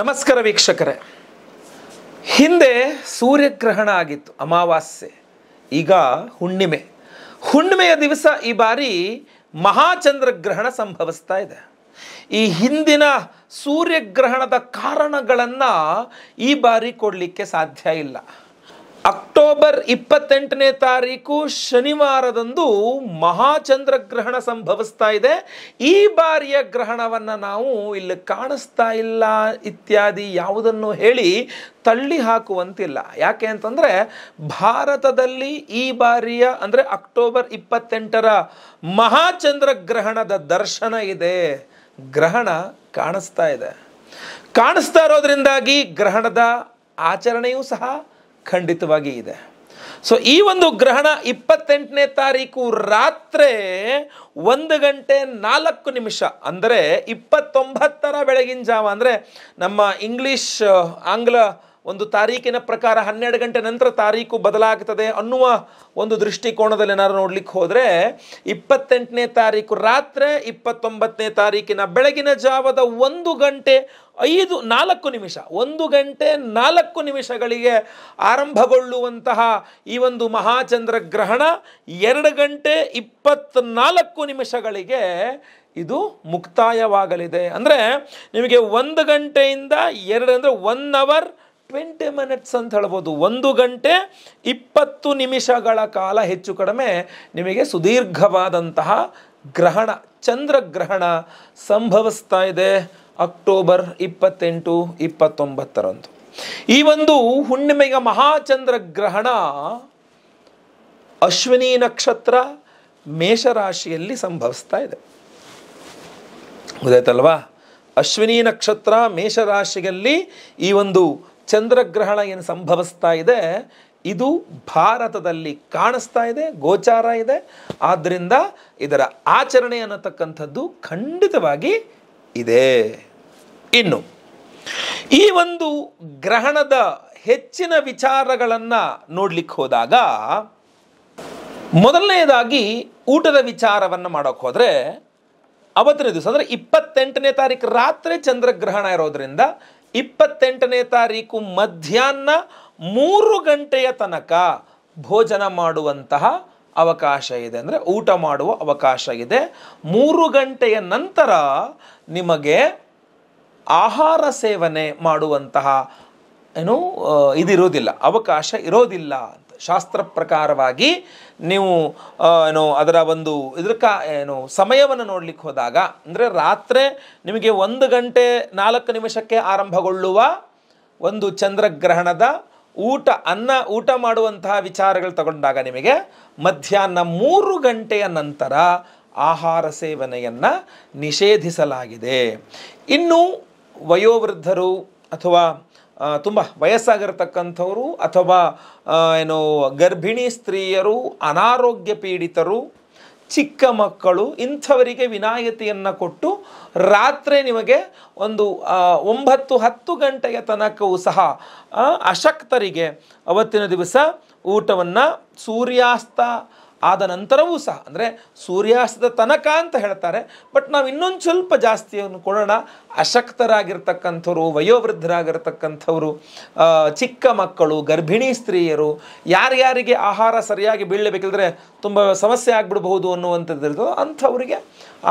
ನಮಸ್ಕಾರ ವೀಕ್ಷಕರೇ ಹಿಂದೆ ಸೂರ್ಯಗ್ರಹಣ ಆಗಿತ್ತು ಅಮಾವಾಸ್ಯೆ ಈಗ ಹುಣ್ಣಿಮೆ ಹುಣ್ಣಿಮೆಯ ದಿವಸ ಈ ಬಾರಿ ಮಹಾಚಂದ್ರಗ್ರಹಣ ಸಂಭವಿಸ್ತಾ ಇದೆ ಈ ಹಿಂದಿನ ಸೂರ್ಯಗ್ರಹಣದ ಕಾರಣಗಳನ್ನು ಈ ಬಾರಿ ಕೊಡಲಿಕ್ಕೆ ಸಾಧ್ಯ ಇಲ್ಲ ಅಕ್ಟೋಬರ್ ಇಪ್ಪತ್ತೆಂಟನೇ ತಾರೀಕು ಶನಿವಾರದಂದು ಮಹಾಚಂದ್ರಗ್ರಹಣ ಸಂಭವಿಸ್ತಾ ಇದೆ ಈ ಬಾರಿಯ ಗ್ರಹಣವನ್ನು ನಾವು ಇಲ್ಲಿ ಕಾಣಿಸ್ತಾ ಇಲ್ಲ ಇತ್ಯಾದಿ ಯಾವುದನ್ನು ಹೇಳಿ ತಳ್ಳಿ ಹಾಕುವಂತಿಲ್ಲ ಯಾಕೆ ಅಂತಂದರೆ ಭಾರತದಲ್ಲಿ ಈ ಬಾರಿಯ ಅಂದರೆ ಅಕ್ಟೋಬರ್ ಇಪ್ಪತ್ತೆಂಟರ ಮಹಾಚಂದ್ರಗ್ರಹಣದ ದರ್ಶನ ಇದೆ ಗ್ರಹಣ ಕಾಣಿಸ್ತಾ ಇದೆ ಕಾಣಿಸ್ತಾ ಇರೋದ್ರಿಂದಾಗಿ ಗ್ರಹಣದ ಆಚರಣೆಯೂ ಸಹ ಖಂಡಿತವಾಗಿ ಇದೆ ಸೊ ಈ ಒಂದು ಗ್ರಹಣ ಇಪ್ಪತ್ತೆಂಟನೇ ತಾರೀಕು ರಾತ್ರಿ ಒಂದು ಗಂಟೆ ನಾಲ್ಕು ನಿಮಿಷ ಅಂದರೆ ಇಪ್ಪತ್ತೊಂಬತ್ತರ ಬೆಳಗಿನ ಜಾವ ಅಂದರೆ ನಮ್ಮ ಇಂಗ್ಲೀಷ್ uh, ಆಂಗ್ಲ ಒಂದು ತಾರೀಕಿನ ಪ್ರಕಾರ ಹನ್ನೆರಡು ಗಂಟೆ ನಂತರ ತಾರೀಕು ಬದಲಾಗ್ತದೆ ಅನ್ನುವ ಒಂದು ದೃಷ್ಟಿಕೋನದಲ್ಲಿ ಏನಾದ್ರು ನೋಡ್ಲಿಕ್ಕೆ ಹೋದರೆ ಇಪ್ಪತ್ತೆಂಟನೇ ತಾರೀಕು ರಾತ್ರಿ ಇಪ್ಪತ್ತೊಂಬತ್ತನೇ ತಾರೀಕಿನ ಬೆಳಗಿನ ಜಾವದ ಒಂದು ಗಂಟೆ ಐದು ನಾಲ್ಕು ನಿಮಿಷ ಒಂದು ಗಂಟೆ ನಾಲ್ಕು ನಿಮಿಷಗಳಿಗೆ ಆರಂಭಗೊಳ್ಳುವಂತಹ ಈ ಒಂದು ಮಹಾಚಂದ್ರ ಗ್ರಹಣ ಎರಡು ಗಂಟೆ ಇಪ್ಪತ್ನಾಲ್ಕು ನಿಮಿಷಗಳಿಗೆ ಇದು ಮುಕ್ತಾಯವಾಗಲಿದೆ ಅಂದರೆ ನಿಮಗೆ ಒಂದು ಗಂಟೆಯಿಂದ ಎರಡು ಅಂದರೆ ಒನ್ ಅವರ್ ಟ್ವೆಂಟಿ ಮಿನಿಟ್ಸ್ ಅಂತ ಹೇಳ್ಬೋದು ಒಂದು ಗಂಟೆ ಇಪ್ಪತ್ತು ನಿಮಿಷಗಳ ಕಾಲ ಹೆಚ್ಚು ಕಡಿಮೆ ನಿಮಗೆ ಸುದೀರ್ಘವಾದಂತಹ ಗ್ರಹಣ ಚಂದ್ರಗ್ರಹಣ ಸಂಭವಿಸ್ತಾ ಇದೆ ಅಕ್ಟೋಬರ್ ಇಪ್ಪತ್ತೆಂಟು ಇಪ್ಪತ್ತೊಂಬತ್ತರಂದು ಈ ಒಂದು ಹುಣ್ಣಿಮೆಯ ಮಹಾಚಂದ್ರಗ್ರಹಣ ಅಶ್ವಿನಿ ನಕ್ಷತ್ರ ಮೇಷರಾಶಿಯಲ್ಲಿ ಸಂಭವಿಸ್ತಾ ಇದೆ ಗೊತ್ತಾಯ್ತಲ್ವಾ ಅಶ್ವಿನಿ ನಕ್ಷತ್ರ ಮೇಷರಾಶಿಯಲ್ಲಿ ಈ ಒಂದು ಚಂದ್ರಗ್ರಹಣ ಏನು ಸಂಭವಿಸ್ತಾ ಇದೆ ಇದು ಭಾರತದಲ್ಲಿ ಕಾಣಿಸ್ತಾ ಇದೆ ಗೋಚಾರ ಇದೆ ಆದ್ದರಿಂದ ಇದರ ಆಚರಣೆ ಅನ್ನತಕ್ಕಂಥದ್ದು ಖಂಡಿತವಾಗಿ ಇದೆ ಇನ್ನು ಈ ಒಂದು ಗ್ರಹಣದ ಹೆಚ್ಚಿನ ವಿಚಾರಗಳನ್ನು ನೋಡ್ಲಿಕ್ಕೆ ಹೋದಾಗ ಮೊದಲನೆಯದಾಗಿ ಊಟದ ವಿಚಾರವನ್ನು ಮಾಡೋಕ್ಕೆ ಹೋದರೆ ಅವತ್ತಿನ ದಿವಸ ಅಂದರೆ ಇಪ್ಪತ್ತೆಂಟನೇ ತಾರೀಕು ರಾತ್ರಿ ಚಂದ್ರಗ್ರಹಣ ಇರೋದರಿಂದ ಇಪ್ಪತ್ತೆಂಟನೇ ತಾರೀಕು ಮಧ್ಯಾಹ್ನ ಮೂರು ಗಂಟೆಯ ತನಕ ಭೋಜನ ಮಾಡುವಂತಹ ಅವಕಾಶ ಇದೆ ಅಂದರೆ ಊಟ ಮಾಡುವ ಅವಕಾಶ ಇದೆ ಮೂರು ಗಂಟೆಯ ನಂತರ ನಿಮಗೆ ಆಹಾರ ಸೇವನೆ ಮಾಡುವಂತಹ ಏನು ಇದಿರೋದಿಲ್ಲ ಅವಕಾಶ ಇರೋದಿಲ್ಲ ಶಾಸ್ತ್ರ ಪ್ರಕಾರವಾಗಿ ನೀವು ಏನು ಅದರ ಒಂದು ಕ ಏನು ಸಮಯವನ್ನು ನೋಡಲಿಕ್ಕೆ ಹೋದಾಗ ಅಂದರೆ ರಾತ್ರಿ ನಿಮಗೆ ಒಂದು ಗಂಟೆ ನಾಲ್ಕು ನಿಮಿಷಕ್ಕೆ ಆರಂಭಗೊಳ್ಳುವ ಒಂದು ಚಂದ್ರಗ್ರಹಣದ ಊಟ ಅನ್ನ ಊಟ ಮಾಡುವಂತಹ ವಿಚಾರಗಳು ತಗೊಂಡಾಗ ನಿಮಗೆ ಮಧ್ಯಾಹ್ನ ಮೂರು ಗಂಟೆಯ ನಂತರ ಆಹಾರ ಸೇವನೆಯನ್ನು ನಿಷೇಧಿಸಲಾಗಿದೆ ಇನ್ನು ವಯೋವೃದ್ಧರು ಅಥವಾ ತುಂಬ ವಯಸ್ಸಾಗಿರತಕ್ಕಂಥವರು ಅಥವಾ ಏನು ಗರ್ಭಿಣಿ ಸ್ತ್ರೀಯರು ಅನಾರೋಗ್ಯ ಪೀಡಿತರು ಚಿಕ್ಕ ಮಕ್ಕಳು ಇಂಥವರಿಗೆ ವಿನಾಯಿತಿಯನ್ನು ಕೊಟ್ಟು ರಾತ್ರಿ ನಿಮಗೆ ಒಂದು ಒಂಬತ್ತು ಹತ್ತು ಗಂಟೆಯ ತನಕವೂ ಸಹ ಅಶಕ್ತರಿಗೆ ಅವತ್ತಿನ ದಿವಸ ಊಟವನ್ನು ಸೂರ್ಯಾಸ್ತ ಆದ ನಂತರವೂ ಸಹ ಅಂದರೆ ಸೂರ್ಯಾಸ್ತದ ತನಕ ಅಂತ ಹೇಳ್ತಾರೆ ಬಟ್ ನಾವು ಇನ್ನೊಂದು ಸ್ವಲ್ಪ ಜಾಸ್ತಿಯನ್ನು ಕೊಡೋಣ ಅಶಕ್ತರಾಗಿರ್ತಕ್ಕಂಥವ್ರು ವಯೋವೃದ್ಧರಾಗಿರ್ತಕ್ಕಂಥವ್ರು ಚಿಕ್ಕ ಮಕ್ಕಳು ಗರ್ಭಿಣಿ ಸ್ತ್ರೀಯರು ಯಾರ್ಯಾರಿಗೆ ಆಹಾರ ಸರಿಯಾಗಿ ಬೀಳಬೇಕಿದ್ರೆ ತುಂಬ ಸಮಸ್ಯೆ ಆಗಿಬಿಡಬಹುದು ಅನ್ನುವಂಥದ್ದು ಅಂಥವರಿಗೆ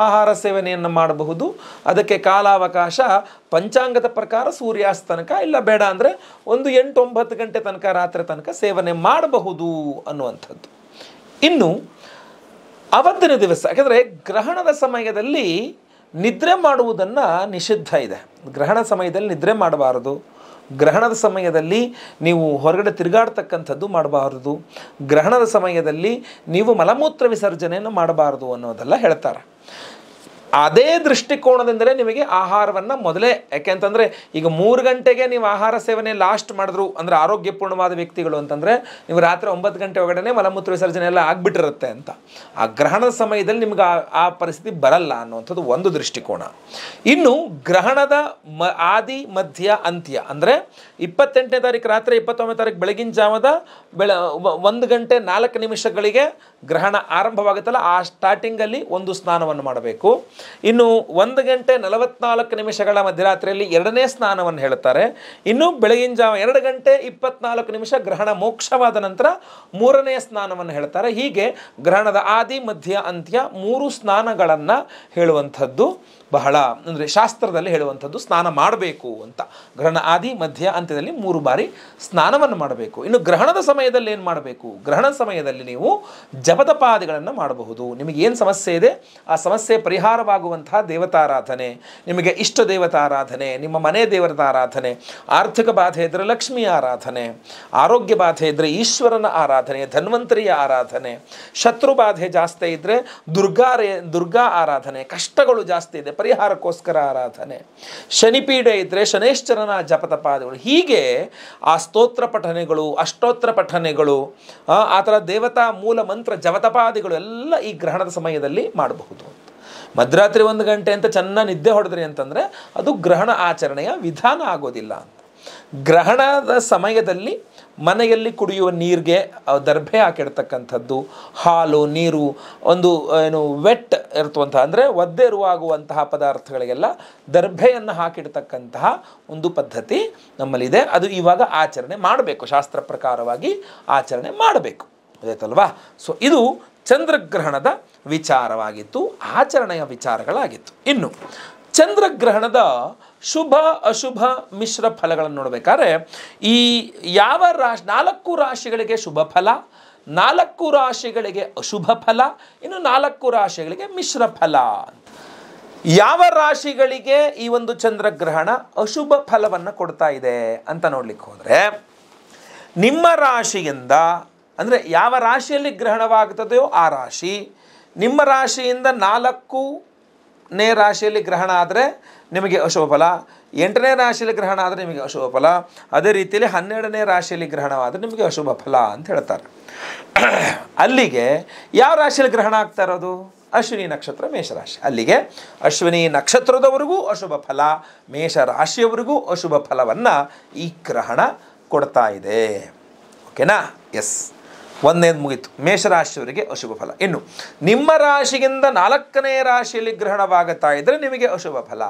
ಆಹಾರ ಸೇವನೆಯನ್ನು ಮಾಡಬಹುದು ಅದಕ್ಕೆ ಕಾಲಾವಕಾಶ ಪಂಚಾಂಗದ ಪ್ರಕಾರ ಸೂರ್ಯಾಸ್ತ ತನಕ ಇಲ್ಲ ಬೇಡ ಅಂದರೆ ಒಂದು ಎಂಟು ಒಂಬತ್ತು ಗಂಟೆ ತನಕ ರಾತ್ರಿ ತನಕ ಸೇವನೆ ಮಾಡಬಹುದು ಅನ್ನುವಂಥದ್ದು ಇನ್ನು ಅವತ್ತಿನ ದಿವಸ ಯಾಕಂದರೆ ಗ್ರಹಣದ ಸಮಯದಲ್ಲಿ ನಿದ್ರೆ ಮಾಡುವುದನ್ನು ನಿಷಿದ್ಧ ಇದೆ ಗ್ರಹಣ ಸಮಯದಲ್ಲಿ ನಿದ್ರೆ ಮಾಡಬಾರದು ಗ್ರಹಣದ ಸಮಯದಲ್ಲಿ ನೀವು ಹೊರಗಡೆ ತಿರುಗಾಡ್ತಕ್ಕಂಥದ್ದು ಮಾಡಬಾರದು ಗ್ರಹಣದ ಸಮಯದಲ್ಲಿ ನೀವು ಮಲಮೂತ್ರ ವಿಸರ್ಜನೆಯನ್ನು ಮಾಡಬಾರದು ಅನ್ನೋದೆಲ್ಲ ಹೇಳ್ತಾರೆ ಅದೇ ದೃಷ್ಟಿಕೋನದಿಂದಲೇ ನಿಮಗೆ ಆಹಾರವನ್ನು ಮೊದಲೇ ಯಾಕೆ ಅಂತಂದರೆ ಈಗ ಮೂರು ಗಂಟೆಗೆ ನೀವು ಆಹಾರ ಸೇವನೆ ಲಾಸ್ಟ್ ಮಾಡಿದ್ರು ಅಂದರೆ ಆರೋಗ್ಯಪೂರ್ಣವಾದ ವ್ಯಕ್ತಿಗಳು ಅಂತಂದರೆ ನೀವು ರಾತ್ರಿ ಒಂಬತ್ತು ಗಂಟೆ ಒಳಗಡೆ ಮಲಮೂತ್ರ ವಿಸರ್ಜನೆ ಎಲ್ಲ ಆಗಿಬಿಟ್ಟಿರುತ್ತೆ ಅಂತ ಆ ಗ್ರಹಣದ ಸಮಯದಲ್ಲಿ ನಿಮ್ಗೆ ಆ ಪರಿಸ್ಥಿತಿ ಬರಲ್ಲ ಅನ್ನುವಂಥದ್ದು ಒಂದು ದೃಷ್ಟಿಕೋನ ಇನ್ನು ಗ್ರಹಣದ ಮ ಆದಿ ಮಧ್ಯ ಅಂತ್ಯ ಅಂದರೆ ಇಪ್ಪತ್ತೆಂಟನೇ ತಾರೀಕು ರಾತ್ರಿ ಇಪ್ಪತ್ತೊಂಬತ್ತು ತಾರೀಕು ಬೆಳಗಿನ ಜಾವದ ಬೆಳ ಒಂದು ಗಂಟೆ ನಾಲ್ಕು ನಿಮಿಷಗಳಿಗೆ ಗ್ರಹಣ ಆರಂಭವಾಗುತ್ತಲ್ಲ ಆ ಸ್ಟಾರ್ಟಿಂಗಲ್ಲಿ ಒಂದು ಸ್ನಾನವನ್ನು ಮಾಡಬೇಕು ಇನ್ನು ಒಂದು ಗಂಟೆ ನಲವತ್ನಾಲ್ಕು ನಿಮಿಷಗಳ ಮಧ್ಯರಾತ್ರಿಯಲ್ಲಿ ಎರಡನೇ ಸ್ನಾನವನ್ನು ಹೇಳುತ್ತಾರೆ ಇನ್ನು ಬೆಳಗಿನ ಜಾವ ಎರಡು ಗಂಟೆ ಇಪ್ಪತ್ನಾಲ್ಕು ನಿಮಿಷ ಗ್ರಹಣ ಮೋಕ್ಷವಾದ ನಂತರ ಮೂರನೇ ಸ್ನಾನವನ್ನು ಹೇಳ್ತಾರೆ ಹೀಗೆ ಗ್ರಹಣದ ಆದಿ ಮಧ್ಯ ಅಂತ್ಯ ಮೂರು ಸ್ನಾನಗಳನ್ನು ಹೇಳುವಂಥದ್ದು ಬಹಳ ಅಂದರೆ ಶಾಸ್ತ್ರದಲ್ಲಿ ಹೇಳುವಂಥದ್ದು ಸ್ನಾನ ಮಾಡಬೇಕು ಅಂತ ಗ್ರಹಣ ಆದಿ ಮಧ್ಯ ಅಂತ್ಯದಲ್ಲಿ ಮೂರು ಬಾರಿ ಸ್ನಾನವನ್ನು ಮಾಡಬೇಕು ಇನ್ನು ಗ್ರಹಣದ ಸಮಯದಲ್ಲಿ ಏನು ಮಾಡಬೇಕು ಗ್ರಹಣ ಸಮಯದಲ್ಲಿ ನೀವು ಜಪದ ಮಾಡಬಹುದು ನಿಮಗೆ ಏನು ಸಮಸ್ಯೆ ಇದೆ ಆ ಸಮಸ್ಯೆ ಪರಿಹಾರವಾಗುವಂತಹ ದೇವತಾರಾಧನೆ ನಿಮಗೆ ಇಷ್ಟ ದೇವತಾರಾಧನೆ ನಿಮ್ಮ ಮನೆ ದೇವರ ಆರಾಧನೆ ಆರ್ಥಿಕ ಬಾಧೆ ಇದ್ದರೆ ಲಕ್ಷ್ಮಿ ಆರಾಧನೆ ಆರೋಗ್ಯ ಬಾಧೆ ಇದ್ದರೆ ಈಶ್ವರನ ಆರಾಧನೆ ಧನ್ವಂತರಿಯ ಆರಾಧನೆ ಶತ್ರು ಬಾಧೆ ಜಾಸ್ತಿ ಇದ್ದರೆ ದುರ್ಗಾ ರೇ ದುರ್ಗಾ ಆರಾಧನೆ ಕಷ್ಟಗಳು ಜಾಸ್ತಿ ಇದೆ ಪರಿಹಾರಕ್ಕೋಸ್ಕರ ಆರಾಧನೆ ಶನಿಪೀಡೆ ಇದ್ದರೆ ಶನೇಶ್ವರನ ಜಪತಪಾದಗಳು ಹೀಗೆ ಆ ಸ್ತೋತ್ರ ಪಠನೆಗಳು ಅಷ್ಟೋತ್ರ ಪಠನೆಗಳು ಆ ಥರ ದೇವತಾ ಮೂಲ ಮಂತ್ರ ಜಪತಪಾದಿಗಳು ಎಲ್ಲ ಈ ಗ್ರಹಣದ ಸಮಯದಲ್ಲಿ ಮಾಡಬಹುದು ಮಧ್ಯರಾತ್ರಿ ಒಂದು ಗಂಟೆ ಅಂತ ಚೆನ್ನಾಗಿ ನಿದ್ದೆ ಹೊಡೆದ್ರಿ ಅಂತಂದರೆ ಅದು ಗ್ರಹಣ ಆಚರಣೆಯ ವಿಧಾನ ಆಗೋದಿಲ್ಲ ಅಂತ ಗ್ರಹಣದ ಸಮಯದಲ್ಲಿ ಮನೆಯಲ್ಲಿ ಕುಡಿಯುವ ನೀರಿಗೆ ದರ್ಭೆ ಹಾಕಿಡ್ತಕ್ಕಂಥದ್ದು ಹಾಲು ನೀರು ಒಂದು ಏನು ವೆಟ್ ಇರ್ತವಂತಹ ಅಂದರೆ ಒದ್ದೆ ಇರುವಾಗುವಂತಹ ಪದಾರ್ಥಗಳಿಗೆಲ್ಲ ದರ್ಭೆಯನ್ನು ಹಾಕಿಡ್ತಕ್ಕಂತಹ ಒಂದು ಪದ್ಧತಿ ನಮ್ಮಲ್ಲಿದೆ ಅದು ಇವಾಗ ಆಚರಣೆ ಮಾಡಬೇಕು ಶಾಸ್ತ್ರ ಪ್ರಕಾರವಾಗಿ ಆಚರಣೆ ಮಾಡಬೇಕು ಗೊತ್ತಾಯ್ತಲ್ವಾ ಸೊ ಇದು ಚಂದ್ರಗ್ರಹಣದ ವಿಚಾರವಾಗಿತ್ತು ಆಚರಣೆಯ ವಿಚಾರಗಳಾಗಿತ್ತು ಇನ್ನು ಚಂದ್ರಗ್ರಹಣದ ಶುಭ ಅಶುಭ ಮಿಶ್ರ ಫಲಗಳನ್ನು ನೋಡಬೇಕಾದ್ರೆ ಈ ಯಾವ ರಾಶಿ ನಾಲ್ಕು ರಾಶಿಗಳಿಗೆ ಶುಭ ಫಲ ನಾಲ್ಕು ರಾಶಿಗಳಿಗೆ ಅಶುಭ ಫಲ ಇನ್ನು ನಾಲ್ಕು ರಾಶಿಗಳಿಗೆ ಮಿಶ್ರ ಫಲ ಯಾವ ರಾಶಿಗಳಿಗೆ ಈ ಒಂದು ಚಂದ್ರಗ್ರಹಣ ಅಶುಭ ಫಲವನ್ನು ಕೊಡ್ತಾ ಇದೆ ಅಂತ ನೋಡ್ಲಿಕ್ಕೆ ಹೋದರೆ ನಿಮ್ಮ ರಾಶಿಯಿಂದ ಅಂದರೆ ಯಾವ ರಾಶಿಯಲ್ಲಿ ಗ್ರಹಣವಾಗ್ತದೆಯೋ ಆ ರಾಶಿ ನಿಮ್ಮ ರಾಶಿಯಿಂದ ನಾಲ್ಕು ನೇ ರಾಶಿಯಲ್ಲಿ ಗ್ರಹಣ ಆದರೆ ನಿಮಗೆ ಅಶುಭ ಫಲ ಎಂಟನೇ ರಾಶಿಯಲ್ಲಿ ಗ್ರಹಣ ಆದರೆ ನಿಮಗೆ ಅಶುಭ ಫಲ ಅದೇ ರೀತಿಯಲ್ಲಿ ಹನ್ನೆರಡನೇ ರಾಶಿಯಲ್ಲಿ ಗ್ರಹಣವಾದರೆ ನಿಮಗೆ ಅಶುಭ ಫಲ ಅಂತ ಹೇಳ್ತಾರೆ ಅಲ್ಲಿಗೆ ಯಾವ ರಾಶಿಯಲ್ಲಿ ಗ್ರಹಣ ಆಗ್ತಾ ಇರೋದು ಅಶ್ವಿನಿ ನಕ್ಷತ್ರ ಮೇಷರಾಶಿ ಅಲ್ಲಿಗೆ ಅಶ್ವಿನಿ ನಕ್ಷತ್ರದವರೆಗೂ ಅಶುಭ ಫಲ ಮೇಷರಾಶಿಯವರೆಗೂ ಅಶುಭ ಫಲವನ್ನು ಈ ಗ್ರಹಣ ಕೊಡ್ತಾ ಇದೆ ಓಕೆನಾ ಎಸ್ ಒಂದನೇದು ಮುಗೀತು ಮೇಷರಾಶಿಯವರಿಗೆ ಅಶುಭ ಫಲ ಇನ್ನು ನಿಮ್ಮ ರಾಶಿಯಿಂದ ನಾಲ್ಕನೇ ರಾಶಿಯಲ್ಲಿ ಗ್ರಹಣವಾಗುತ್ತಾ ಇದ್ದರೆ ನಿಮಗೆ ಅಶುಭ ಫಲ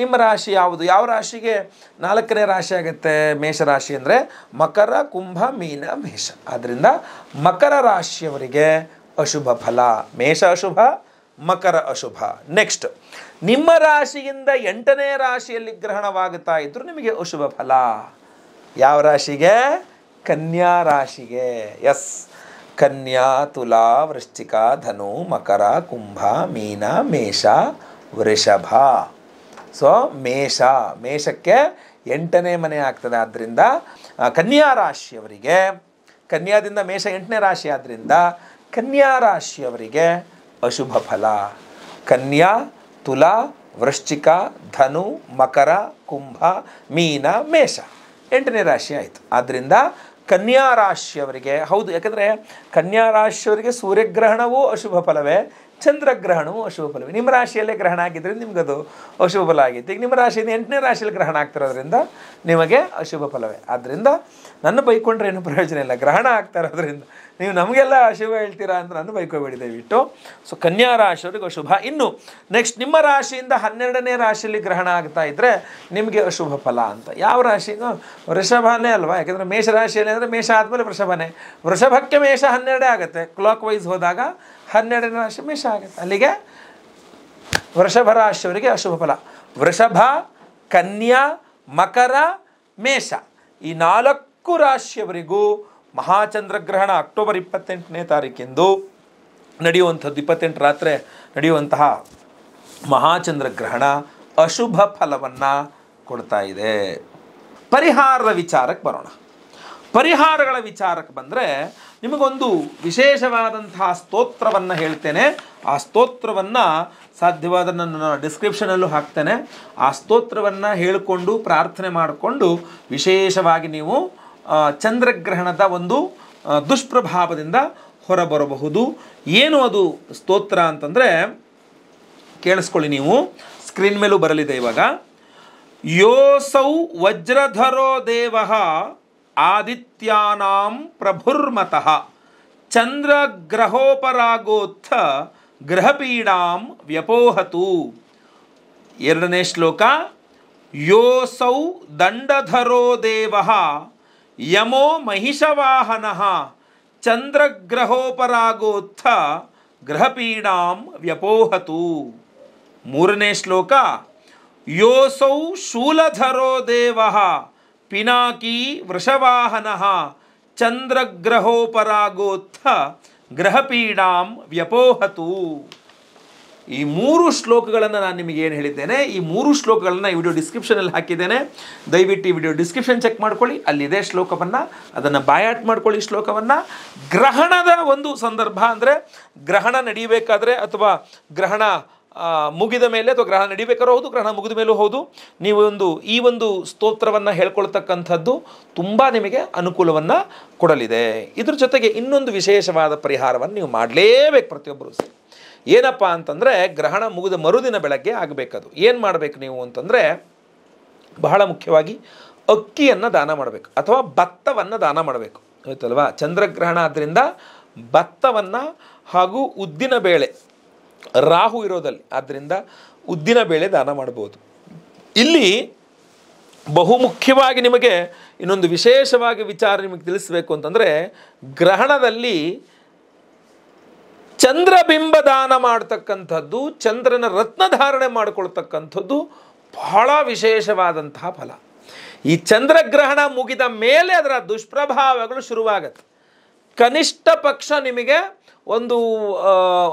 ನಿಮ್ಮ ರಾಶಿ ಯಾವುದು ಯಾವ ರಾಶಿಗೆ ನಾಲ್ಕನೇ ರಾಶಿ ಆಗುತ್ತೆ ಮೇಷರಾಶಿ ಅಂದರೆ ಮಕರ ಕುಂಭ ಮೀನ ಮೇಷ ಆದ್ದರಿಂದ ಮಕರ ರಾಶಿಯವರಿಗೆ ಅಶುಭ ಫಲ ಮೇಷ ಅಶುಭ ಮಕರ ಅಶುಭ ನೆಕ್ಸ್ಟ್ ನಿಮ್ಮ ರಾಶಿಯಿಂದ ಎಂಟನೇ ರಾಶಿಯಲ್ಲಿ ಗ್ರಹಣವಾಗುತ್ತಾ ಇದ್ದರೂ ನಿಮಗೆ ಅಶುಭ ಫಲ ಯಾವ ರಾಶಿಗೆ ಕನ್ಯಾ ರಾಶಿಗೆ ಎಸ್ ಕನ್ಯಾ ತುಲಾ ವೃಶ್ಚಿಕ ಧನು ಮಕರ ಕುಂಭ ಮೀನ ಮೇಷ ವೃಷಭ ಸೊ ಮೇಷ ಮೇಷಕ್ಕೆ ಎಂಟನೇ ಮನೆ ಆಗ್ತದೆ ಆದ್ದರಿಂದ ಕನ್ಯಾ ರಾಶಿಯವರಿಗೆ ಕನ್ಯಾದಿಂದ ಮೇಷ ಎಂಟನೇ ರಾಶಿ ಆದ್ದರಿಂದ ಕನ್ಯಾ ರಾಶಿಯವರಿಗೆ ಅಶುಭ ಫಲ ಕನ್ಯಾ ತುಲಾ ವೃಶ್ಚಿಕ ಧನು ಮಕರ ಕುಂಭ ಮೀನ ಮೇಷ ಎಂಟನೇ ರಾಶಿ ಆಯಿತು ಆದ್ದರಿಂದ ಕನ್ಯಾ ರಾಶಿಯವರಿಗೆ ಹೌದು ಯಾಕಂದರೆ ಕನ್ಯಾ ಸೂರ್ಯಗ್ರಹಣವೂ ಅಶುಭ ಫಲವೇ ಚಂದ್ರಗ್ರಹಣವು ಅಶುಭ ಫಲವೇ ನಿಮ್ಮ ರಾಶಿಯಲ್ಲೇ ಗ್ರಹಣ ಆಗಿದ್ದರಿಂದ ನಿಮಗದು ಅಶುಭ ಫಲ ಆಗಿತ್ತು ಈಗ ನಿಮ್ಮ ರಾಶಿಯಿಂದ ಎಂಟನೇ ರಾಶಿಯಲ್ಲಿ ಗ್ರಹಣ ಆಗ್ತಿರೋದ್ರಿಂದ ನಿಮಗೆ ಅಶುಭ ಫಲವೇ ಆದ್ದರಿಂದ ನನ್ನ ಬೈಕೊಂಡ್ರೆ ಏನು ಪ್ರಯೋಜನ ಇಲ್ಲ ಗ್ರಹಣ ಆಗ್ತಾ ಇರೋದ್ರಿಂದ ನೀವು ನಮಗೆಲ್ಲ ಅಶುಭ ಹೇಳ್ತೀರಾ ಅಂತ ನಾನು ಬೈಕೋಬೇಡಿ ದಯವಿಟ್ಟು ಸೊ ಕನ್ಯಾ ರಾಶಿಯವ್ರಿಗೆ ಅಶುಭ ಇನ್ನು ನೆಕ್ಸ್ಟ್ ನಿಮ್ಮ ರಾಶಿಯಿಂದ ಹನ್ನೆರಡನೇ ರಾಶಿಯಲ್ಲಿ ಗ್ರಹಣ ಆಗ್ತಾ ಇದ್ದರೆ ನಿಮಗೆ ಅಶುಭ ಫಲ ಅಂತ ಯಾವ ರಾಶಿಗೂ ವೃಷಭನೇ ಅಲ್ವಾ ಯಾಕೆಂದರೆ ರಾಶಿಯಲ್ಲಿ ಅಂದರೆ ಮೇಷ ಆದಮೇಲೆ ವೃಷಭನೇ ವೃಷಭಕ್ಕೆ ಮೇಷ ಹನ್ನೆರಡೇ ಆಗುತ್ತೆ ಕ್ಲಾಕ್ ವೈಸ್ ಹೋದಾಗ ಹನ್ನೆರಡನೇ ರಾಶಿ ಮೇಷ ಆಗುತ್ತೆ ಅಲ್ಲಿಗೆ ವೃಷಭ ರಾಶಿಯವರಿಗೆ ಅಶುಭ ಫಲ ವೃಷಭ ಕನ್ಯಾ ಮಕರ ಮೇಷ ಈ ನಾಲ್ಕು ರಾಶಿಯವರಿಗೂ ಮಹಾಚಂದ್ರಗ್ರಹಣ ಅಕ್ಟೋಬರ್ ಇಪ್ಪತ್ತೆಂಟನೇ ತಾರೀಕಿಂದು ನಡೆಯುವಂಥದ್ದು ಇಪ್ಪತ್ತೆಂಟು ರಾತ್ರಿ ನಡೆಯುವಂತಹ ಮಹಾಚಂದ್ರಗ್ರಹಣ ಅಶುಭ ಫಲವನ್ನು ಕೊಡ್ತಾ ಇದೆ ಪರಿಹಾರದ ವಿಚಾರಕ್ಕೆ ಬರೋಣ ಪರಿಹಾರಗಳ ವಿಚಾರಕ್ಕೆ ಬಂದರೆ ನಿಮಗೊಂದು ವಿಶೇಷವಾದಂತಹ ಸ್ತೋತ್ರವನ್ನು ಹೇಳ್ತೇನೆ ಆ ಸ್ತೋತ್ರವನ್ನು ಸಾಧ್ಯವಾದ ನನ್ನ ಡಿಸ್ಕ್ರಿಪ್ಷನಲ್ಲೂ ಹಾಕ್ತೇನೆ ಆ ಸ್ತೋತ್ರವನ್ನು ಹೇಳಿಕೊಂಡು ಪ್ರಾರ್ಥನೆ ಮಾಡಿಕೊಂಡು ವಿಶೇಷವಾಗಿ ನೀವು ಚಂದ್ರಗ್ರಹಣದ ಒಂದು ದುಷ್ಪ್ರಭಾವದಿಂದ ಹೊರಬರಬಹುದು ಏನು ಅದು ಸ್ತೋತ್ರ ಅಂತಂದರೆ ಕೇಳಿಸ್ಕೊಳ್ಳಿ ನೀವು ಸ್ಕ್ರೀನ್ ಮೇಲೂ ಬರಲಿದೆ ಇವಾಗ ಯೋಸೌ ವಜ್ರಧರೋ ದೇವ आदित्यानाम प्रभुर्मत चंद्र ग्रहोपरागोत्थ ग्रहपीडाम व्यपोहतु एरने श्लोक योसौ दंडधरो देव यमो महिषवाहन चंद्र ग्रहोपरागोत्थ ग्रहपीडाम व्यपोहतु मूरने श्लोक योसौ शूलधरो देव ಪಿನಾಕಿ ವೃಷವಾಹನ ಚಂದ್ರಗ್ರಹೋಪರಾಗೋತ್ಥ ಗ್ರಹಪೀಡಾಂ ವ್ಯಪೋಹತು ಈ ಮೂರು ಶ್ಲೋಕಗಳನ್ನು ನಾನು ನಿಮಗೆ ಏನು ಹೇಳಿದ್ದೇನೆ ಈ ಮೂರು ಶ್ಲೋಕಗಳನ್ನು ಈ ವಿಡಿಯೋ ಡಿಸ್ಕ್ರಿಪ್ಷನಲ್ಲಿ ಹಾಕಿದ್ದೇನೆ ದಯವಿಟ್ಟು ಈ ವಿಡಿಯೋ ಡಿಸ್ಕ್ರಿಪ್ಷನ್ ಚೆಕ್ ಮಾಡ್ಕೊಳ್ಳಿ ಅಲ್ಲಿದೆ ಶ್ಲೋಕವನ್ನು ಅದನ್ನು ಬಾಯಾಟ್ ಮಾಡ್ಕೊಳ್ಳಿ ಶ್ಲೋಕವನ್ನು ಗ್ರಹಣದ ಒಂದು ಸಂದರ್ಭ ಅಂದರೆ ಗ್ರಹಣ ನಡೀಬೇಕಾದ್ರೆ ಅಥವಾ ಗ್ರಹಣ ಮುಗಿದ ಮೇಲೆ ಅಥವಾ ಗ್ರಹಣ ನಡಿಬೇಕಾರೋ ಹೌದು ಗ್ರಹಣ ಮುಗಿದ ಮೇಲೂ ಹೌದು ನೀವು ಒಂದು ಈ ಒಂದು ಸ್ತೋತ್ರವನ್ನು ಹೇಳ್ಕೊಳ್ತಕ್ಕಂಥದ್ದು ತುಂಬ ನಿಮಗೆ ಅನುಕೂಲವನ್ನು ಕೊಡಲಿದೆ ಇದ್ರ ಜೊತೆಗೆ ಇನ್ನೊಂದು ವಿಶೇಷವಾದ ಪರಿಹಾರವನ್ನು ನೀವು ಮಾಡಲೇಬೇಕು ಪ್ರತಿಯೊಬ್ಬರು ಸಹ ಏನಪ್ಪ ಅಂತಂದರೆ ಗ್ರಹಣ ಮುಗಿದ ಮರುದಿನ ಬೆಳಗ್ಗೆ ಆಗಬೇಕದು ಏನು ಮಾಡಬೇಕು ನೀವು ಅಂತಂದರೆ ಬಹಳ ಮುಖ್ಯವಾಗಿ ಅಕ್ಕಿಯನ್ನು ದಾನ ಮಾಡಬೇಕು ಅಥವಾ ಭತ್ತವನ್ನು ದಾನ ಮಾಡಬೇಕು ಆಯ್ತಲ್ವಾ ಚಂದ್ರಗ್ರಹಣ ಆದ್ದರಿಂದ ಭತ್ತವನ್ನು ಹಾಗೂ ಉದ್ದಿನ ಬೇಳೆ ರಾಹು ಇರೋದಲ್ಲಿ ಆದ್ದರಿಂದ ಉದ್ದಿನ ಬೇಳೆ ದಾನ ಮಾಡ್ಬೋದು ಇಲ್ಲಿ ಬಹು ಮುಖ್ಯವಾಗಿ ನಿಮಗೆ ಇನ್ನೊಂದು ವಿಶೇಷವಾಗಿ ವಿಚಾರ ನಿಮಗೆ ತಿಳಿಸಬೇಕು ಅಂತಂದರೆ ಗ್ರಹಣದಲ್ಲಿ ಚಂದ್ರಬಿಂಬ ದಾನ ಮಾಡತಕ್ಕಂಥದ್ದು ಚಂದ್ರನ ರತ್ನ ಧಾರಣೆ ಮಾಡಿಕೊಳ್ತಕ್ಕಂಥದ್ದು ಬಹಳ ವಿಶೇಷವಾದಂತಹ ಫಲ ಈ ಚಂದ್ರಗ್ರಹಣ ಮುಗಿದ ಮೇಲೆ ಅದರ ದುಷ್ಪ್ರಭಾವಗಳು ಶುರುವಾಗತ್ತೆ ಕನಿಷ್ಠ ಪಕ್ಷ ನಿಮಗೆ ಒಂದು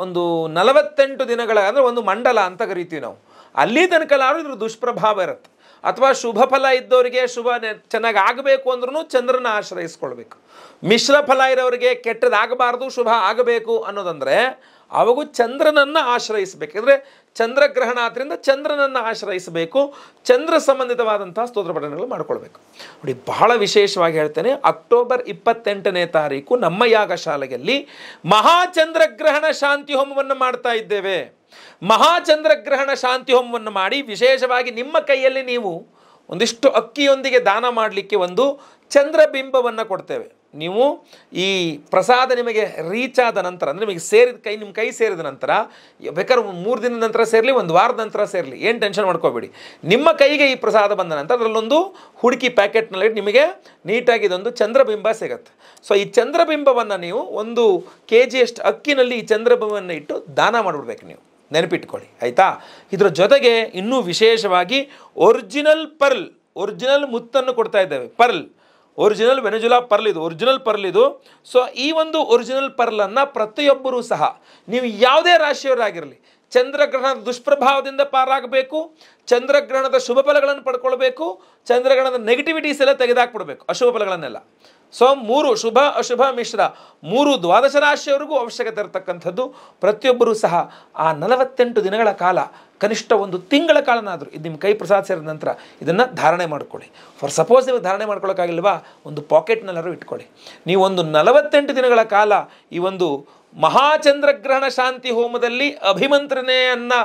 ಒಂದು ನಲವತ್ತೆಂಟು ದಿನಗಳ ಅಂದರೆ ಒಂದು ಮಂಡಲ ಅಂತ ಕರಿತೀವಿ ನಾವು ಅಲ್ಲಿ ತನಕ ಇದ್ರ ದುಷ್ಪ್ರಭಾವ ಇರುತ್ತೆ ಅಥವಾ ಶುಭ ಫಲ ಇದ್ದವರಿಗೆ ಶುಭ ಚೆನ್ನಾಗಿ ಆಗಬೇಕು ಅಂದ್ರೂ ಚಂದ್ರನ ಆಶ್ರಯಿಸ್ಕೊಳ್ಬೇಕು ಮಿಶ್ರ ಫಲ ಇರೋರಿಗೆ ಕೆಟ್ಟದಾಗಬಾರ್ದು ಶುಭ ಆಗಬೇಕು ಅನ್ನೋದಂದರೆ ಆವಾಗೂ ಚಂದ್ರನನ್ನು ಅಂದರೆ ಚಂದ್ರಗ್ರಹಣ ಆದ್ದರಿಂದ ಚಂದ್ರನನ್ನು ಆಶ್ರಯಿಸಬೇಕು ಚಂದ್ರ ಸಂಬಂಧಿತವಾದಂತಹ ಸ್ತೋತ್ರ ಪಠನೆಗಳು ಮಾಡಿಕೊಳ್ಬೇಕು ನೋಡಿ ಬಹಳ ವಿಶೇಷವಾಗಿ ಹೇಳ್ತೇನೆ ಅಕ್ಟೋಬರ್ ಇಪ್ಪತ್ತೆಂಟನೇ ತಾರೀಕು ನಮ್ಮ ಯಾಗ ಶಾಲೆಯಲ್ಲಿ ಮಹಾಚಂದ್ರಗ್ರಹಣ ಶಾಂತಿ ಹೋಮವನ್ನು ಮಾಡ್ತಾ ಇದ್ದೇವೆ ಮಹಾಚಂದ್ರಗ್ರಹಣ ಶಾಂತಿ ಹೋಮವನ್ನು ಮಾಡಿ ವಿಶೇಷವಾಗಿ ನಿಮ್ಮ ಕೈಯಲ್ಲಿ ನೀವು ಒಂದಿಷ್ಟು ಅಕ್ಕಿಯೊಂದಿಗೆ ದಾನ ಮಾಡಲಿಕ್ಕೆ ಒಂದು ಬಿಂಬವನ್ನು ಕೊಡ್ತೇವೆ ನೀವು ಈ ಪ್ರಸಾದ ನಿಮಗೆ ರೀಚ್ ಆದ ನಂತರ ಅಂದರೆ ನಿಮಗೆ ಸೇರಿದ ಕೈ ನಿಮ್ಮ ಕೈ ಸೇರಿದ ನಂತರ ಬೇಕಾದ್ರೆ ಮೂರು ದಿನದ ನಂತರ ಸೇರಲಿ ಒಂದು ವಾರದ ನಂತರ ಸೇರಲಿ ಏನು ಟೆನ್ಷನ್ ಮಾಡ್ಕೋಬೇಡಿ ನಿಮ್ಮ ಕೈಗೆ ಈ ಪ್ರಸಾದ ಬಂದ ನಂತರ ಅದರಲ್ಲೊಂದು ಹುಡುಕಿ ಪ್ಯಾಕೆಟ್ನಲ್ಲಿ ನಿಮಗೆ ನೀಟಾಗಿ ಇದೊಂದು ಚಂದ್ರಬಿಂಬ ಸಿಗತ್ತೆ ಸೊ ಈ ಚಂದ್ರಬಿಂಬವನ್ನು ನೀವು ಒಂದು ಕೆ ಜಿಯಷ್ಟು ಅಕ್ಕಿನಲ್ಲಿ ಈ ಚಂದ್ರಬಿಂಬವನ್ನು ಇಟ್ಟು ದಾನ ಮಾಡಿಬಿಡ್ಬೇಕು ನೀವು ನೆನಪಿಟ್ಕೊಳ್ಳಿ ಆಯಿತಾ ಇದರ ಜೊತೆಗೆ ಇನ್ನೂ ವಿಶೇಷವಾಗಿ ಒರಿಜಿನಲ್ ಪರ್ಲ್ ಒರಿಜಿನಲ್ ಮುತ್ತನ್ನು ಕೊಡ್ತಾ ಇದ್ದೇವೆ ಪರ್ಲ್ ಒರಿಜಿನಲ್ ವೆನೆಜುಲಾ ಪರ್ಲ್ ಇದು ಒರಿಜಿನಲ್ ಪರ್ಲ್ ಇದು ಸೊ ಈ ಒಂದು ಒರಿಜಿನಲ್ ಪರ್ಲನ್ನು ಪ್ರತಿಯೊಬ್ಬರೂ ಸಹ ನೀವು ಯಾವುದೇ ರಾಶಿಯವರಾಗಿರಲಿ ಚಂದ್ರಗ್ರಹಣದ ದುಷ್ಪ್ರಭಾವದಿಂದ ಪಾರಾಗಬೇಕು ಚಂದ್ರಗ್ರಹಣದ ಶುಭ ಫಲಗಳನ್ನು ಪಡ್ಕೊಳ್ಬೇಕು ಚಂದ್ರಗ್ರಹಣದ ನೆಗೆಟಿವಿಟೀಸ್ ಎಲ್ಲ ತೆಗೆದಾಕ್ಬಿಡ್ಬೇಕು ಅಶುಭ ಫಲಗಳನ್ನೆಲ್ಲ ಸೊ ಮೂರು ಶುಭ ಅಶುಭ ಮಿಶ್ರ ಮೂರು ದ್ವಾದಶ ರಾಶಿಯವರೆಗೂ ಅವಶ್ಯಕತೆ ಇರತಕ್ಕಂಥದ್ದು ಪ್ರತಿಯೊಬ್ಬರೂ ಸಹ ಆ ನಲವತ್ತೆಂಟು ದಿನಗಳ ಕಾಲ ಕನಿಷ್ಠ ಒಂದು ತಿಂಗಳ ಕಾಲನಾದರೂ ಇದು ನಿಮ್ಮ ಕೈ ಪ್ರಸಾದ ಸೇರಿದ ನಂತರ ಇದನ್ನು ಧಾರಣೆ ಮಾಡಿಕೊಳ್ಳಿ ಫಾರ್ ಸಪೋಸ್ ನೀವು ಧಾರಣೆ ಮಾಡ್ಕೊಳ್ಳೋಕ್ಕಾಗಿಲ್ವಾ ಒಂದು ಪಾಕೆಟ್ನಲ್ಲಾರು ಇಟ್ಕೊಳ್ಳಿ ನೀವೊಂದು ನಲವತ್ತೆಂಟು ದಿನಗಳ ಕಾಲ ಈ ಒಂದು ಮಹಾಚಂದ್ರಗ್ರಹಣ ಶಾಂತಿ ಹೋಮದಲ್ಲಿ ಅಭಿಮಂತ್ರಣೆಯನ್ನು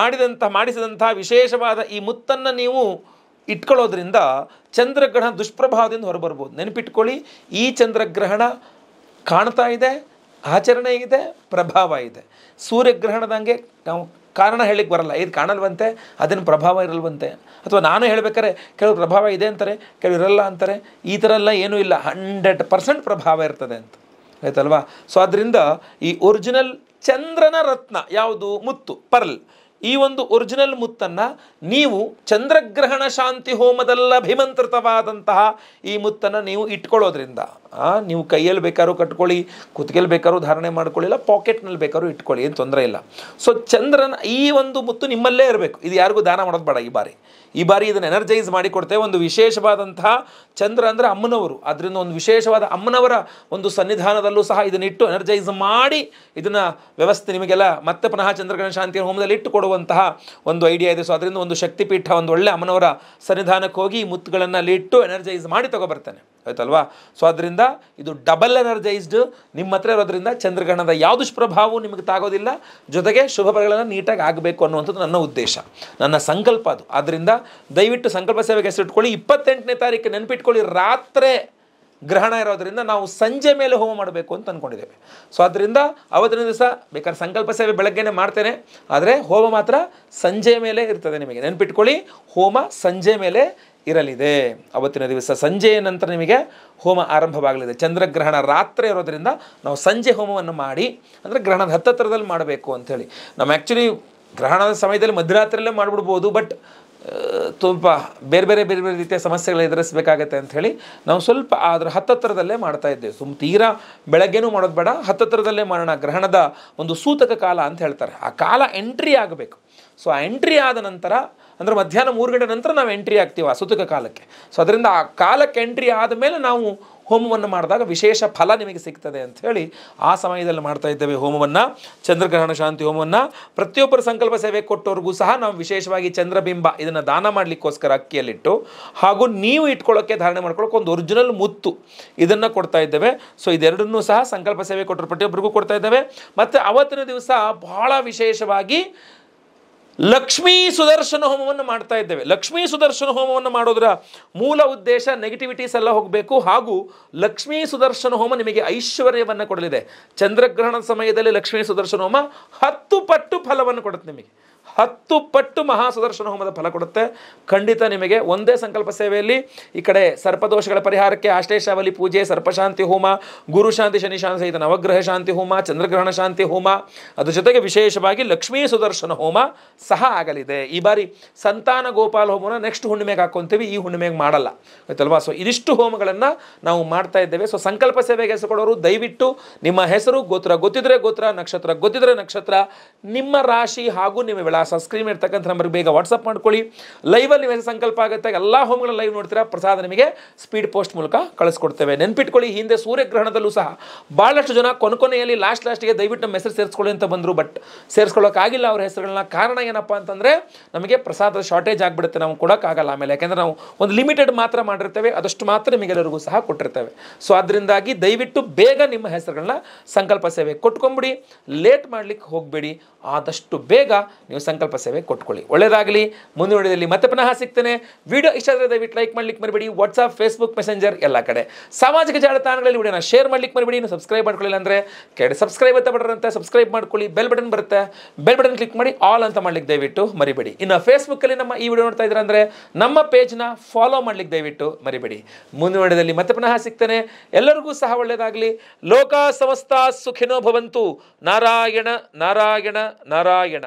ಮಾಡಿದಂಥ ಮಾಡಿಸಿದಂಥ ವಿಶೇಷವಾದ ಈ ಮುತ್ತನ್ನು ನೀವು ಇಟ್ಕೊಳ್ಳೋದ್ರಿಂದ ಚಂದ್ರಗ್ರಹಣ ದುಷ್ಪ್ರಭಾವದಿಂದ ಹೊರಬರ್ಬೋದು ನೆನಪಿಟ್ಕೊಳ್ಳಿ ಈ ಚಂದ್ರಗ್ರಹಣ ಕಾಣ್ತಾ ಇದೆ ಆಚರಣೆ ಇದೆ ಪ್ರಭಾವ ಇದೆ ಸೂರ್ಯಗ್ರಹಣದಂಗೆ ನಾವು ಕಾರಣ ಹೇಳಿಕ್ಕೆ ಬರಲ್ಲ ಇದು ಕಾಣಲ್ವಂತೆ ಅದನ್ನು ಪ್ರಭಾವ ಇರಲ್ವಂತೆ ಅಥವಾ ನಾನು ಹೇಳಬೇಕಾರೆ ಕೆಲವು ಪ್ರಭಾವ ಇದೆ ಅಂತಾರೆ ಕೆಲವು ಇರಲ್ಲ ಅಂತಾರೆ ಈ ಥರ ಎಲ್ಲ ಏನೂ ಇಲ್ಲ ಹಂಡ್ರೆಡ್ ಪರ್ಸೆಂಟ್ ಪ್ರಭಾವ ಇರ್ತದೆ ಅಂತ ಆಯ್ತಲ್ವಾ ಸೊ ಅದರಿಂದ ಈ ಒರಿಜಿನಲ್ ಚಂದ್ರನ ರತ್ನ ಯಾವುದು ಮುತ್ತು ಪರ್ಲ್ ಈ ಒಂದು ಒರಿಜಿನಲ್ ಮುತ್ತನ್ನು ನೀವು ಚಂದ್ರಗ್ರಹಣ ಶಾಂತಿ ಅಭಿಮಂತ್ರಿತವಾದಂತಹ ಈ ಮುತ್ತನ್ನು ನೀವು ಇಟ್ಕೊಳ್ಳೋದ್ರಿಂದ ನೀವು ಕೈಯಲ್ಲಿ ಬೇಕಾದ್ರೂ ಕಟ್ಕೊಳ್ಳಿ ಕುತ್ತಿಗೆಯಲ್ಲಿ ಬೇಕಾದ್ರೂ ಧಾರಣೆ ಮಾಡ್ಕೊಳ್ಳಿಲ್ಲ ಪಾಕೆಟ್ನಲ್ಲಿ ಬೇಕಾದ್ರೂ ಇಟ್ಕೊಳ್ಳಿ ಏನು ತೊಂದರೆ ಇಲ್ಲ ಸೊ ಚಂದ್ರನ ಈ ಒಂದು ಮುತ್ತು ನಿಮ್ಮಲ್ಲೇ ಇರಬೇಕು ಇದು ಯಾರಿಗೂ ದಾನ ಮಾಡೋದು ಬೇಡ ಈ ಬಾರಿ ಈ ಬಾರಿ ಇದನ್ನು ಎನರ್ಜೈಸ್ ಮಾಡಿಕೊಡ್ತೇವೆ ಒಂದು ವಿಶೇಷವಾದಂತಹ ಚಂದ್ರ ಅಂದರೆ ಅಮ್ಮನವರು ಅದರಿಂದ ಒಂದು ವಿಶೇಷವಾದ ಅಮ್ಮನವರ ಒಂದು ಸನ್ನಿಧಾನದಲ್ಲೂ ಸಹ ಇದನ್ನಿಟ್ಟು ಎನರ್ಜೈಸ್ ಮಾಡಿ ಇದನ್ನು ವ್ಯವಸ್ಥೆ ನಿಮಗೆಲ್ಲ ಮತ್ತೆ ಪುನಃ ಚಂದ್ರಗ್ರಹಣ ಶಾಂತಿಯ ಹೋಮದಲ್ಲಿ ಇಟ್ಟು ಕೊಡುವಂತಹ ಒಂದು ಐಡಿಯಾ ಇದೆ ಸೊ ಅದರಿಂದ ಒಂದು ಶಕ್ತಿಪೀಠ ಒಂದು ಒಳ್ಳೆ ಅಮ್ಮನವರ ಸನ್ನಿಧಾನಕ್ಕೆ ಹೋಗಿ ಈ ಮುತ್ತುಗಳನ್ನು ಅಲ್ಲಿ ಇಟ್ಟು ಎನರ್ಜೈಸ್ ಮಾಡಿ ತಗೋಬರ್ತಾನೆ ಆಯ್ತಲ್ವಾ ಸೊ ಅದರಿಂದ ಇದು ಡಬಲ್ ಎನರ್ಜೈಸ್ಡ್ ನಿಮ್ಮ ಹತ್ರ ಇರೋದ್ರಿಂದ ಚಂದ್ರಗ್ರಹಣದ ಯಾವ ದುಷ್ಪ್ರಭಾವವು ನಿಮಗೆ ತಾಗೋದಿಲ್ಲ ಜೊತೆಗೆ ಶುಭ ಫಲಗಳನ್ನು ನೀಟಾಗಿ ಆಗಬೇಕು ಅನ್ನುವಂಥದ್ದು ನನ್ನ ಉದ್ದೇಶ ನನ್ನ ಸಂಕಲ್ಪ ಅದು ಆದ್ದರಿಂದ ದಯವಿಟ್ಟು ಸಂಕಲ್ಪ ಸೇವೆಗೆ ಹೆಸರಿಟ್ಕೊಳ್ಳಿ ಇಪ್ಪತ್ತೆಂಟನೇ ತಾರೀಕು ನೆನಪಿಟ್ಕೊಳ್ಳಿ ರಾತ್ರಿ ಗ್ರಹಣ ಇರೋದರಿಂದ ನಾವು ಸಂಜೆ ಮೇಲೆ ಹೋಮ ಮಾಡಬೇಕು ಅಂತ ಅಂದ್ಕೊಂಡಿದ್ದೇವೆ ಸೊ ಅದರಿಂದ ಅವತ್ತಿನ ದಿವಸ ಬೇಕಾದ್ರೆ ಸಂಕಲ್ಪ ಸೇವೆ ಬೆಳಗ್ಗೆನೇ ಮಾಡ್ತೇನೆ ಆದರೆ ಹೋಮ ಮಾತ್ರ ಸಂಜೆ ಮೇಲೆ ಇರ್ತದೆ ನಿಮಗೆ ನೆನ್ಪಿಟ್ಕೊಳ್ಳಿ ಹೋಮ ಸಂಜೆ ಮೇಲೆ ಇರಲಿದೆ ಅವತ್ತಿನ ದಿವಸ ಸಂಜೆಯ ನಂತರ ನಿಮಗೆ ಹೋಮ ಆರಂಭವಾಗಲಿದೆ ಚಂದ್ರಗ್ರಹಣ ರಾತ್ರಿ ಇರೋದರಿಂದ ನಾವು ಸಂಜೆ ಹೋಮವನ್ನು ಮಾಡಿ ಅಂದರೆ ಗ್ರಹಣದ ಹತ್ತತ್ರದಲ್ಲಿ ಮಾಡಬೇಕು ಅಂಥೇಳಿ ನಾವು ಆ್ಯಕ್ಚುಲಿ ಗ್ರಹಣದ ಸಮಯದಲ್ಲಿ ಮಧ್ಯರಾತ್ರಿಯಲ್ಲೇ ಮಾಡಿಬಿಡ್ಬೋದು ಬಟ್ ತುಂಬ ಬೇರೆ ಬೇರೆ ಬೇರೆ ಬೇರೆ ರೀತಿಯ ಸಮಸ್ಯೆಗಳು ಎದುರಿಸಬೇಕಾಗತ್ತೆ ಅಂಥೇಳಿ ನಾವು ಸ್ವಲ್ಪ ಆದ್ರೆ ಹತ್ತತ್ರದಲ್ಲೇ ಮಾಡ್ತಾ ಇದ್ದೇವೆ ಸುಮ್ ತೀರಾ ಬೆಳಗ್ಗೆನೂ ಮಾಡೋದು ಬೇಡ ಹತ್ತತ್ರದಲ್ಲೇ ಮಾಡೋಣ ಗ್ರಹಣದ ಒಂದು ಸೂತಕ ಕಾಲ ಅಂತ ಹೇಳ್ತಾರೆ ಆ ಕಾಲ ಎಂಟ್ರಿ ಆಗಬೇಕು ಸೊ ಆ ಎಂಟ್ರಿ ಆದ ನಂತರ ಅಂದರೆ ಮಧ್ಯಾಹ್ನ ಮೂರು ಗಂಟೆ ನಂತರ ನಾವು ಎಂಟ್ರಿ ಆಗ್ತೀವಿ ಆ ಸುತುಕ ಕಾಲಕ್ಕೆ ಸೊ ಅದರಿಂದ ಆ ಕಾಲಕ್ಕೆ ಎಂಟ್ರಿ ಆದಮೇಲೆ ನಾವು ಹೋಮವನ್ನು ಮಾಡಿದಾಗ ವಿಶೇಷ ಫಲ ನಿಮಗೆ ಸಿಗ್ತದೆ ಅಂಥೇಳಿ ಆ ಸಮಯದಲ್ಲಿ ಮಾಡ್ತಾ ಇದ್ದೇವೆ ಹೋಮವನ್ನು ಚಂದ್ರಗ್ರಹಣ ಶಾಂತಿ ಹೋಮವನ್ನು ಪ್ರತಿಯೊಬ್ಬರ ಸಂಕಲ್ಪ ಸೇವೆ ಕೊಟ್ಟವ್ರಿಗೂ ಸಹ ನಾವು ವಿಶೇಷವಾಗಿ ಚಂದ್ರಬಿಂಬ ಇದನ್ನು ದಾನ ಮಾಡಲಿಕ್ಕೋಸ್ಕರ ಅಕ್ಕಿಯಲ್ಲಿಟ್ಟು ಹಾಗೂ ನೀವು ಇಟ್ಕೊಳ್ಳೋಕ್ಕೆ ಧಾರಣೆ ಮಾಡ್ಕೊಳ್ಳೋಕೆ ಒಂದು ಒರಿಜಿನಲ್ ಮುತ್ತು ಇದನ್ನು ಕೊಡ್ತಾ ಇದ್ದೇವೆ ಸೊ ಇದೆರಡನ್ನೂ ಸಹ ಸಂಕಲ್ಪ ಸೇವೆ ಕೊಟ್ಟರು ಪ್ರತಿಯೊಬ್ಬರಿಗೂ ಕೊಡ್ತಾ ಇದ್ದೇವೆ ಮತ್ತು ಅವತ್ತಿನ ದಿವಸ ಬಹಳ ವಿಶೇಷವಾಗಿ ಲಕ್ಷ್ಮೀ ಸುದರ್ಶನ ಹೋಮವನ್ನು ಮಾಡ್ತಾ ಇದ್ದೇವೆ ಲಕ್ಷ್ಮೀ ಸುದರ್ಶನ ಹೋಮವನ್ನು ಮಾಡೋದ್ರ ಮೂಲ ಉದ್ದೇಶ ನೆಗೆಟಿವಿಟೀಸ್ ಎಲ್ಲ ಹೋಗಬೇಕು ಹಾಗೂ ಲಕ್ಷ್ಮೀ ಸುದರ್ಶನ ಹೋಮ ನಿಮಗೆ ಐಶ್ವರ್ಯವನ್ನು ಕೊಡಲಿದೆ ಚಂದ್ರಗ್ರಹಣದ ಸಮಯದಲ್ಲಿ ಲಕ್ಷ್ಮೀ ಸುದರ್ಶನ ಹೋಮ ಹತ್ತು ಪಟ್ಟು ಫಲವನ್ನು ಕೊಡುತ್ತೆ ನಿಮಗೆ ಹತ್ತು ಪಟ್ಟು ಮಹಾ ಸುದರ್ಶನ ಹೋಮದ ಫಲ ಕೊಡುತ್ತೆ ಖಂಡಿತ ನಿಮಗೆ ಒಂದೇ ಸಂಕಲ್ಪ ಸೇವೆಯಲ್ಲಿ ಈ ಕಡೆ ಸರ್ಪದೋಷಗಳ ಪರಿಹಾರಕ್ಕೆ ಆಶ್ಲೇಷಾವಲಿ ಪೂಜೆ ಸರ್ಪಶಾಂತಿ ಹೋಮ ಗುರುಶಾಂತಿ ಶಾಂತಿ ಶನಿ ಶಾಂತಿ ಸಹಿತ ನವಗ್ರಹ ಶಾಂತಿ ಹೋಮ ಚಂದ್ರಗ್ರಹಣ ಶಾಂತಿ ಹೋಮ ಅದ್ರ ಜೊತೆಗೆ ವಿಶೇಷವಾಗಿ ಲಕ್ಷ್ಮೀ ಸುದರ್ಶನ ಹೋಮ ಸಹ ಆಗಲಿದೆ ಈ ಬಾರಿ ಸಂತಾನ ಗೋಪಾಲ ಹೋಮನ ನೆಕ್ಸ್ಟ್ ಹುಣ್ಣಿಮೆಗೆ ಹಾಕ್ಕೊಂತೀವಿ ಈ ಹುಣ್ಣಿಮೆಗೆ ಮಾಡಲ್ಲ ಆಯ್ತಲ್ವಾ ಸೊ ಇದಿಷ್ಟು ಹೋಮಗಳನ್ನು ನಾವು ಮಾಡ್ತಾ ಇದ್ದೇವೆ ಸೊ ಸಂಕಲ್ಪ ಸೇವೆಗೆ ಹೆಸರು ಕೊಡೋರು ದಯವಿಟ್ಟು ನಿಮ್ಮ ಹೆಸರು ಗೋತ್ರ ಗೊತ್ತಿದ್ರೆ ಗೋತ್ರ ನಕ್ಷತ್ರ ಗೊತ್ತಿದ್ರೆ ನಕ್ಷತ್ರ ನಿಮ್ಮ ರಾಶಿ ಹಾಗೂ ನಿಮ್ಮ ಬೇಡ ಸಬ್ಸ್ಕ್ರೈಬ್ ಇರ್ತಕ್ಕಂಥ ನಂಬರ್ಗೆ ಬೇಗ ವಾಟ್ಸಪ್ ಮಾಡ್ಕೊಳ್ಳಿ ಲೈವಲ್ಲಿ ನಿಮಗೆ ಸಂಕಲ್ಪ ಆಗುತ್ತೆ ಎಲ್ಲ ಹೋಮ್ಗಳನ್ನ ಲೈವ್ ನೋಡ್ತೀರಾ ಪ್ರಸಾದ ನಿಮಗೆ ಸ್ಪೀಡ್ ಪೋಸ್ಟ್ ಮೂಲಕ ಕಳಿಸ್ಕೊಡ್ತೇವೆ ನೆನ್ಪಿಟ್ಕೊಳ್ಳಿ ಹಿಂದೆ ಸೂರ್ಯಗ್ರಹಣದಲ್ಲೂ ಸಹ ಭಾಳಷ್ಟು ಜನ ಕೊನಕೊನೆಯಲ್ಲಿ ಲಾಸ್ಟ್ ಲಾಸ್ಟಿಗೆ ದಯವಿಟ್ಟು ನಮ್ಮ ಹೆಸರು ಸೇರಿಸ್ಕೊಳ್ಳಿ ಅಂತ ಬಂದರು ಬಟ್ ಸೇರಿಸ್ಕೊಳ್ಳೋಕ್ಕಾಗಿಲ್ಲ ಅವ್ರ ಹೆಸರುಗಳನ್ನ ಕಾರಣ ಏನಪ್ಪ ಅಂತಂದರೆ ನಮಗೆ ಪ್ರಸಾದದ ಶಾರ್ಟೇಜ್ ಆಗಿಬಿಡುತ್ತೆ ನಾವು ಕೊಡೋಕ್ಕಾಗಲ್ಲ ಆಮೇಲೆ ಯಾಕೆಂದರೆ ನಾವು ಒಂದು ಲಿಮಿಟೆಡ್ ಮಾತ್ರ ಮಾಡಿರ್ತೇವೆ ಅದಷ್ಟು ಮಾತ್ರ ನಿಮಗೆಲ್ಲರಿಗೂ ಸಹ ಕೊಟ್ಟಿರ್ತೇವೆ ಸೊ ಅದರಿಂದಾಗಿ ದಯವಿಟ್ಟು ಬೇಗ ನಿಮ್ಮ ಹೆಸರುಗಳನ್ನ ಸಂಕಲ್ಪ ಸೇವೆ ಕೊಟ್ಕೊಂಬಿಡಿ ಲೇಟ್ ಮಾಡಲಿಕ್ಕೆ ಹೋಗಬೇಡಿ ಆದಷ್ಟು ಬೇಗ ನೀವು ಸಂಕಲ್ಪ ಸೇವೆ ಕೊಟ್ಕೊಳ್ಳಿ ಒಳ್ಳೆಯದಾಗಲಿ ಮುಂದಿನ ಮತ್ತೆ ಪುನಃ ಸಿಗ್ತೇನೆ ವಿಡಿಯೋ ಇಷ್ಟ ಆದರೆ ದಯವಿಟ್ಟು ಲೈಕ್ ಮಾಡ್ಲಿಕ್ಕೆ ಮರಿಬೇಡಿ ವಾಟ್ಸಪ್ ಫೇಸ್ಬುಕ್ ಮೆಸೆಂಜರ್ ಎಲ್ಲ ಕಡೆ ಸಾಮಾಜಿಕ ಜಾಲತಾಣಗಳಲ್ಲಿ ವಿಡಿಯೋನ ಶೇರ್ ಮಾಡ್ಲಿಕ್ಕೆ ಮರಿಬೇಡಿ ನೀವು ಸಬ್ಸ್ಕ್ರೈಬ್ ಮಾಡ್ಕೊಳ್ಳಿಲ್ಲ ಅಂದರೆ ಕೆಡೆ ಸಬ್ಸ್ಕ್ರೈಬ್ ಅಂತ ಬಡ್ರಂತ ಸಬ್ಸ್ಕ್ರೈಬ್ ಮಾಡ್ಕೊಳ್ಳಿ ಬೆಲ್ ಬಟನ್ ಬರುತ್ತೆ ಬೆಲ್ ಬಟನ್ ಕ್ಲಿಕ್ ಮಾಡಿ ಆಲ್ ಅಂತ ಮಾಡ್ಲಿಕ್ಕೆ ದಯವಿಟ್ಟು ಮರಿಬೇಡಿ ಇನ್ನು ಫೇಸ್ಬುಕ್ಕಲ್ಲಿ ನಮ್ಮ ಈ ವಿಡಿಯೋ ನೋಡ್ತಾ ಇದ್ರೆ ಅಂದರೆ ನಮ್ಮ ಪೇಜ್ನ ಫಾಲೋ ಮಾಡ್ಲಿಕ್ಕೆ ದಯವಿಟ್ಟು ಮರಿಬೇಡಿ ಮುಂದಿನ ವಿಡಿಯೋದಲ್ಲಿ ಮತ್ತೆ ಪುನಃ ಸಿಗ್ತೇನೆ ಎಲ್ಲರಿಗೂ ಸಹ ಒಳ್ಳೆಯದಾಗಲಿ ಲೋಕ ಸಮಸ್ತ ಸುಖಿನೋ ಭವಂತು ನಾರಾಯಣ ನಾರಾಯಣ ನಾರಾಯಣ